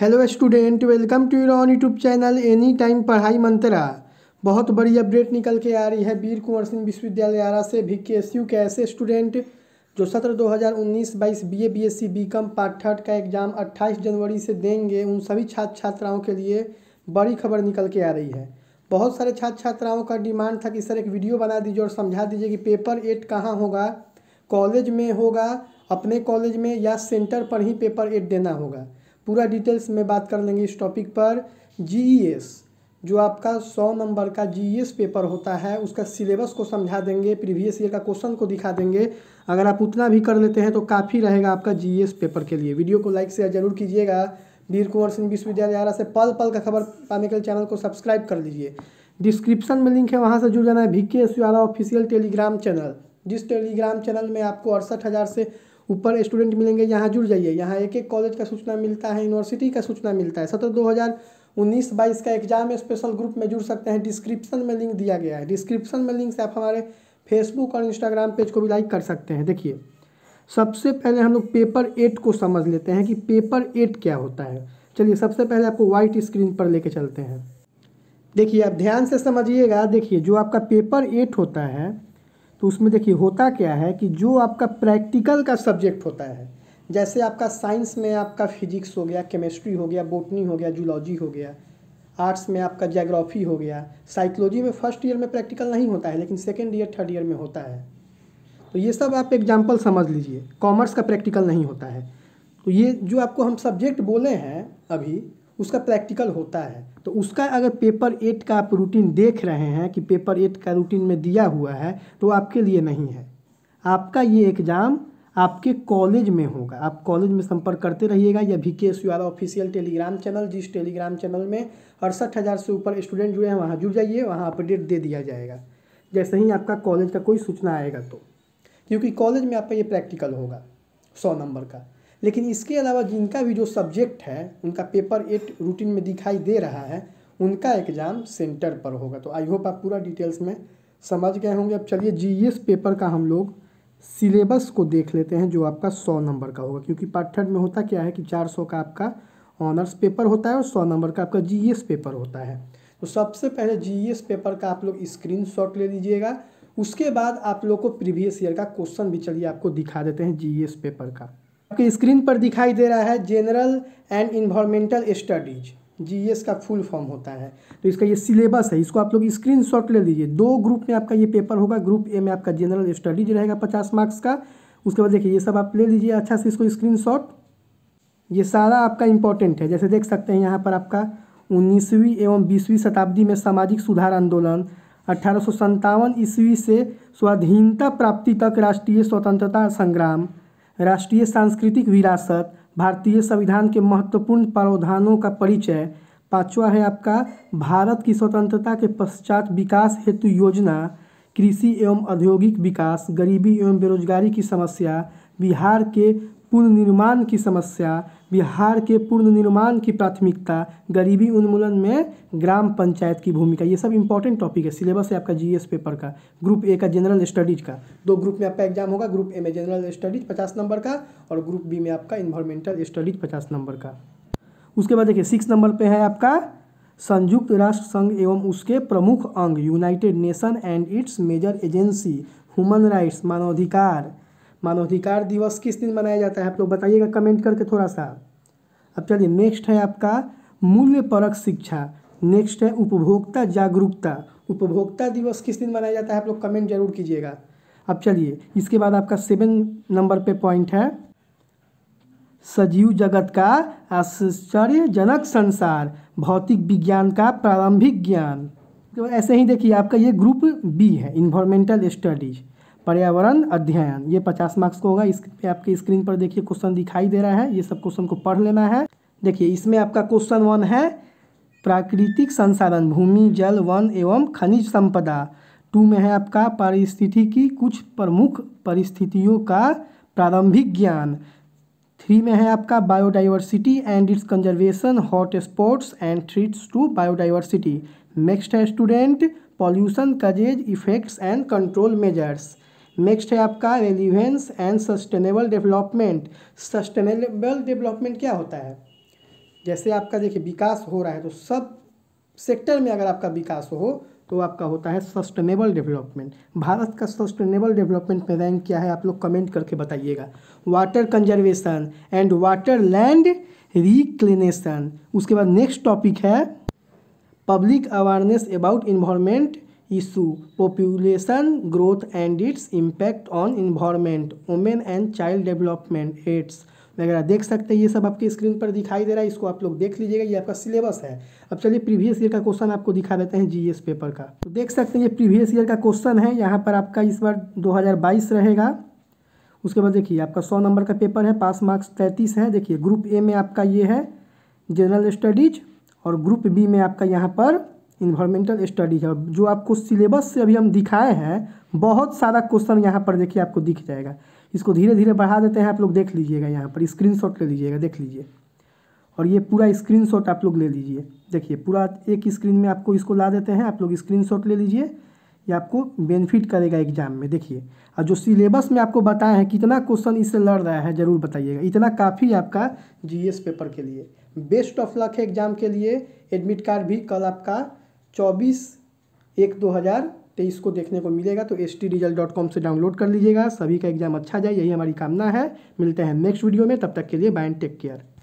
hello student welcome to your on YouTube channel any time पढ़ाई मंत्रा बहुत बड़ी अपडेट निकल के आ रही है वीर कुंवर सिंह विश्वविद्यालय आरा से भी के एस यू के ऐसे स्टूडेंट जो सत्र 2019-22 BA BSc BCom part third का एग्ज़ाम 28 जनवरी से देंगे उन सभी छात्र छात्राओं के लिए बड़ी खबर निकल के आ रही है बहुत सारे छात्र छात्राओं का डिमांड था कि सर एक वीडियो बना दीजिए और समझा दीजिए कि पेपर एट कहाँ होगा कॉलेज में होगा अपने कॉलेज में या सेंटर पर ही पेपर एट देना होगा पूरा डिटेल्स में बात कर लेंगे इस टॉपिक पर जी e जो आपका सौ नंबर का जी पेपर e होता है उसका सिलेबस को समझा देंगे प्रीवियस ईयर का क्वेश्चन को दिखा देंगे अगर आप उतना भी कर लेते हैं तो काफ़ी रहेगा आपका जी पेपर e के लिए वीडियो को लाइक शेयर जरूर कीजिएगा वीर कुंवर सिंह विश्वविद्यालय आरा से पल पल का खबर पाने के लिए चैनल को सब्सक्राइब कर लीजिए डिस्क्रिप्शन में लिंक है वहाँ से जुड़ जाना है B K S official Telegram channel जिस टेलीग्राम चैनल में आपको अड़सठ हज़ार से ऊपर स्टूडेंट मिलेंगे यहाँ जुड़ जाइए यहाँ एक एक कॉलेज का सूचना मिलता है यूनिवर्सिटी का सूचना मिलता है सत्रह दो हज़ार उन्नीस बाईस का एग्जाम स्पेशल ग्रुप में जुड़ सकते हैं डिस्क्रिप्शन में लिंक दिया गया है डिस्क्रिप्शन में लिंक से आप हमारे फेसबुक और इंस्टाग्राम पेज को भी लाइक कर सकते हैं देखिए सबसे पहले हम लोग पेपर एट को समझ लेते हैं कि पेपर एट क्या होता है चलिए सबसे पहले आपको वाइट स्क्रीन पर लेके चलते हैं देखिए आप ध्यान से समझिएगा देखिए जो आपका पेपर एट होता है तो उसमें देखिए होता क्या है कि जो आपका प्रैक्टिकल का सब्जेक्ट होता है जैसे आपका साइंस में आपका फिजिक्स हो गया केमिस्ट्री हो गया बोटनी हो गया जूलॉजी हो गया आर्ट्स में आपका जोग्राफ़ी हो गया साइकोलॉजी में फर्स्ट ईयर में प्रैक्टिकल नहीं होता है लेकिन सेकेंड ईयर थर्ड ईयर में होता है तो ये सब आप एग्जाम्पल समझ लीजिए कॉमर्स का प्रैक्टिकल नहीं होता है तो ये जो आपको हम सब्जेक्ट बोले हैं अभी उसका प्रैक्टिकल होता है तो उसका अगर पेपर एट का आप रूटीन देख रहे हैं कि पेपर एट का रूटीन में दिया हुआ है तो आपके लिए नहीं है आपका ये एग्ज़ाम आपके कॉलेज में होगा आप कॉलेज में संपर्क करते रहिएगा या B K S official Telegram channel जिस टेलीग्राम चैनल में अड़सठ हज़ार से ऊपर स्टूडेंट जुड़े हैं वहाँ जुड़ जाइए वहाँ अपडेट दे दिया जाएगा जैसे ही आपका कॉलेज का कोई सूचना आएगा तो क्योंकि कॉलेज में आपका ये प्रैक्टिकल होगा सौ नंबर का लेकिन इसके अलावा जिनका भी जो सब्जेक्ट है उनका पेपर एट रूटीन में दिखाई दे रहा है उनका एग्ज़ाम सेंटर पर होगा तो आई होप आप पूरा डिटेल्स में समझ गए होंगे अब चलिए जीएस पेपर e का हम लोग सिलेबस को देख लेते हैं जो आपका सौ नंबर का होगा क्योंकि पार्ट थर्ड में होता क्या है कि चार सौ का आपका ऑनर्स पेपर होता है और सौ नंबर का आपका जी पेपर e होता है तो सबसे पहले जी पेपर e का आप लोग स्क्रीन शॉट ले लीजिएगा उसके बाद आप लोग को प्रीवियस ईयर का क्वेश्चन भी चलिए आपको दिखा देते हैं जी पेपर का आपकी स्क्रीन पर दिखाई दे रहा है general and environmental studies GS का फुल फॉर्म होता है तो इसका ये सिलेबस है इसको आप लोग स्क्रीन शॉट ले लीजिए दो ग्रुप में आपका ये पेपर होगा ग्रुप ए में आपका जनरल स्टडीज रहेगा पचास मार्क्स का उसके बाद देखिए ये सब आप ले लीजिए अच्छा से इसको स्क्रीन शॉट ये सारा आपका इम्पोर्टेंट है जैसे देख सकते हैं यहाँ पर आपका उन्नीसवीं एवं बीसवीं शताब्दी में सामाजिक सुधार आंदोलन अठारह ईस्वी से स्वाधीनता प्राप्ति तक राष्ट्रीय स्वतंत्रता संग्राम राष्ट्रीय सांस्कृतिक विरासत भारतीय संविधान के महत्वपूर्ण प्रावधानों का परिचय पाँचवा है आपका भारत की स्वतंत्रता के पश्चात विकास हेतु योजना कृषि एवं औद्योगिक विकास गरीबी एवं बेरोजगारी की समस्या बिहार के पुनर्निर्माण की समस्या बिहार के पुनर्निर्माण की प्राथमिकता गरीबी उन्मूलन में ग्राम पंचायत की भूमिका ये सब इंपॉर्टेंट टॉपिक है सिलेबस है आपका जीएस पेपर का ग्रुप ए का जनरल स्टडीज का दो ग्रुप में आपका एग्जाम होगा ग्रुप ए में जनरल स्टडीज पचास नंबर का और ग्रुप बी में आपका इन्वायरमेंटल स्टडीज पचास नंबर का उसके बाद देखिए सिक्स नंबर पर है आपका संयुक्त राष्ट्र संघ एवं उसके प्रमुख अंग United Nation and its major agency human rights मानवाधिकार मानवाधिकार दिवस किस दिन मनाया जाता है आप लोग बताइएगा कमेंट करके थोड़ा सा अब चलिए नेक्स्ट है आपका मूल्य परक शिक्षा नेक्स्ट है उपभोक्ता जागरूकता उपभोक्ता दिवस किस दिन मनाया जाता है आप लोग कमेंट जरूर कीजिएगा अब चलिए इसके बाद आपका सेवन नंबर पे पॉइंट है सजीव जगत का आश्चर्यजनक संसार भौतिक विज्ञान का प्रारंभिक ज्ञान तो ऐसे ही देखिए आपका ये ग्रुप बी है इन्वायरमेंटल स्टडीज़ पर्यावरण अध्ययन ये पचास मार्क्स को होगा इस पे आपके स्क्रीन पर देखिए क्वेश्चन दिखाई दे रहा है ये सब क्वेश्चन को पढ़ लेना है देखिए इसमें आपका क्वेश्चन वन है प्राकृतिक संसाधन भूमि जल वन एवं खनिज संपदा टू में है आपका परिस्थिति की कुछ प्रमुख परिस्थितियों का प्रारंभिक ज्ञान थ्री में है आपका biodiversity and its conservation hot spots and threats to biodiversity next है student pollution causes effects and control measures next है आपका relevance and sustainable development sustainable development क्या होता है जैसे आपका देखिए विकास हो रहा है तो सब सेक्टर में अगर आपका विकास हो तो आपका होता है सस्टेनेबल डेवलपमेंट भारत का सस्टेनेबल डेवलपमेंट में रैंक क्या है आप लोग कमेंट करके बताइएगा water conservation and water land reclamation उसके बाद नेक्स्ट टॉपिक है public awareness about environment issue population growth and its impact on environment women and child development AIDS वगैरह देख सकते हैं ये सब आपके स्क्रीन पर दिखाई दे रहा है इसको आप लोग देख लीजिएगा ये आपका सिलेबस है अब चलिए प्रीवियस ईयर का क्वेश्चन आपको दिखा देते हैं जीएस पेपर का तो देख सकते हैं ये प्रीवियस ईयर का क्वेश्चन है यहाँ पर आपका इस बार 2022 रहेगा उसके बाद देखिए आपका सौ नंबर का पेपर है पास मार्क्स तैंतीस है देखिए ग्रुप ए में आपका ये है जनरल स्टडीज और ग्रुप बी में आपका यहाँ पर इन्वायरमेंटल स्टडी है जो आपको सिलेबस से अभी हम दिखाए हैं बहुत सारा क्वेश्चन यहाँ पर देखिए आपको दिख जाएगा इसको धीरे धीरे बढ़ा देते हैं आप लोग देख लीजिएगा यहाँ पर स्क्रीन ले लीजिएगा देख लीजिए और ये पूरा स्क्रीन आप लोग ले लीजिए देखिए पूरा एक स्क्रीन में आपको इसको ला देते हैं आप लोग स्क्रीन ले लीजिए ये आपको बेनिफिट करेगा एग्जाम में देखिए और जो सिलेबस में आपको बताए हैं कितना क्वेश्चन इससे लड़ रहा है ज़रूर बताइएगा इतना काफ़ी आपका जीएस पेपर के लिए बेस्ट ऑफ लक है एग्जाम के लिए एडमिट कार्ड भी कल आपका चौबीस एक दो हज़ार तेईस को देखने को मिलेगा तो एस से डाउनलोड कर लीजिएगा सभी का एग्जाम अच्छा जाए यही हमारी कामना है मिलते हैं नेक्स्ट वीडियो में तब तक के लिए बाय एंड टेक केयर